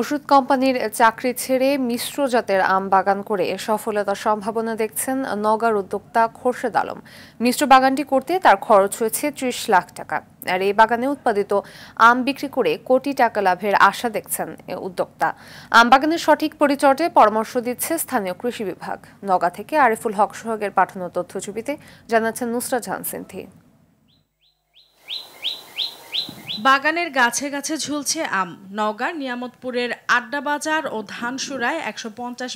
ওষুধ কোম্পানির চাকরি ছেড়ে মিশ্র জাতের আম বাগান করে সফলতার সম্ভাবনা দেখছেন নগার উদ্যোক্তা খোরশেদ আলম মিশ্র বাগানটি করতে তার খরচ হয়েছে ত্রিশ লাখ টাকা আর এই বাগানে উৎপাদিত আম বিক্রি করে কোটি টাকা লাভের আশা দেখছেন উদ্যোক্তা আম বাগানের সঠিক পরিচর্যায় পরামর্শ দিচ্ছে স্থানীয় কৃষি বিভাগ নগা থেকে আরিফুল হক সোহাগের পাঠানো তথ্যছবিতে জানাচ্ছেন নুসরা জাহান সিন্থি বাগানের গাছে গাছে ঝুলছে আম নওগাঁর নিয়ামতপুরের আড্ডা বাজার ও ধানসুরায় একশো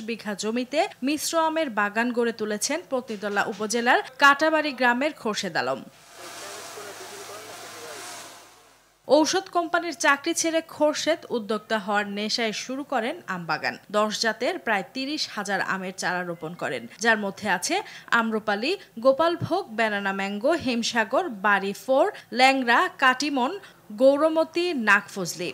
বিঘা জমিতে মিশ্র আমের বাগান গড়ে তুলেছেন পত্নীতলা উপজেলার কাটাবাড়ি গ্রামের খোরশেদ আলম ঔষধ কোম্পানির চাকরি ছেড়ে খোরশেদ উদ্যোক্তা হওয়ার নেশায় শুরু করেন আমবাগান দশ জাতের প্রায় তিরিশ হাজার আমের চারা রোপণ করেন যার মধ্যে আছে আম্রপালি গোপালভোগ ব্যানানা ম্যাঙ্গো হিমসাগর বাড়ি ফোর ল্যাংরা কাটিমন গৌরমতী নাকফজলি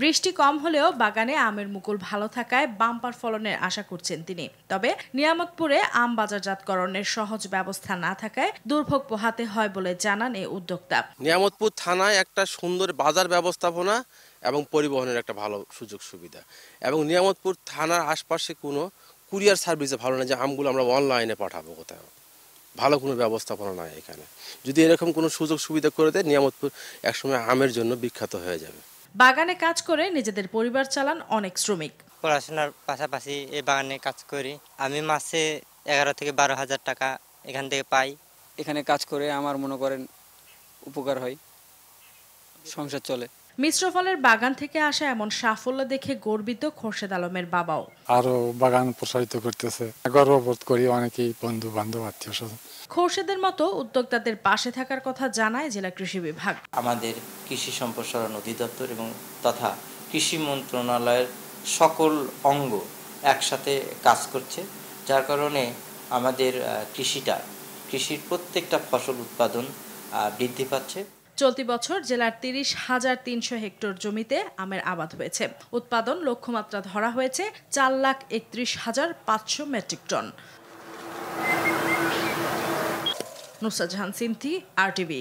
বৃষ্টি কম হলেও বাগানে আমের মুকুল ভালো থাকায় বাম্পার ফলনের আশা করছেন তিনি তবে নিয়ামতপুরে আম বাজারজাতকরণের সহজ ব্যবস্থা না থাকায় দুর্ভোগ পোহাতে হয় বলে জানান এই উদ্যোক্তা নিয়ামতপুর থানায় একটা সুন্দর বাজার ব্যবস্থাপনা এবং পরিবহনের একটা ভালো সুযোগ সুবিধা এবং নিয়ামতপুর থানার আশপাশে কোনো কুরিয়ার সার্ভিসে ভালো না যে আমগুলো আমরা অনলাইনে পাঠাবো কোথাও ভালো কোনো ব্যবস্থাপনা নাই এখানে যদি এরকম কোনো সুযোগ সুবিধা করে দেয় নিয়ামতপুর একসময় আমের জন্য বিখ্যাত হয়ে যাবে বাগানে কাজ করে নিজেদের পরিবার চালান অনেক শ্রমিক পড়াশোনার পাশাপাশি এই বাগানে কাজ করি আমি মাসে এগারো থেকে বারো হাজার টাকা এখান থেকে পাই এখানে কাজ করে আমার মনে করেন উপকার হয় সংসার চলে মিশ্র ফলের বাগান থেকে আসা এমন সাফল্য দেখে গর্বিত খোরশেদ আলমের বাবাও আরো বাগান প্রসারিত করতেছে গর্ববোধ করি অনেকেই বন্ধু বান্ধব আত্মীয় স্বজন খোরশেদের মতো উদ্যোক্তাদের পাশে থাকার কথা জানায় জেলা কৃষি বিভাগ আমাদের কৃষি সম্প্রসারণ অধিদপ্তর এবং তথা কৃষি মন্ত্রণালয়ের সকল অঙ্গ একসাথে কাজ করছে যার কারণে আমাদের কৃষিটা কৃষির প্রত্যেকটা ফসল উৎপাদন বৃদ্ধি পাচ্ছে চলতি বছর জেলার তিরিশ হাজার তিনশো হেক্টর জমিতে আমের আবাদ হয়েছে উৎপাদন লক্ষ্যমাত্রা ধরা হয়েছে চার লাখ একত্রিশ হাজার পাঁচশো মেট্রিক টন নুসাজহান জাহান সিন্থি আরটিভি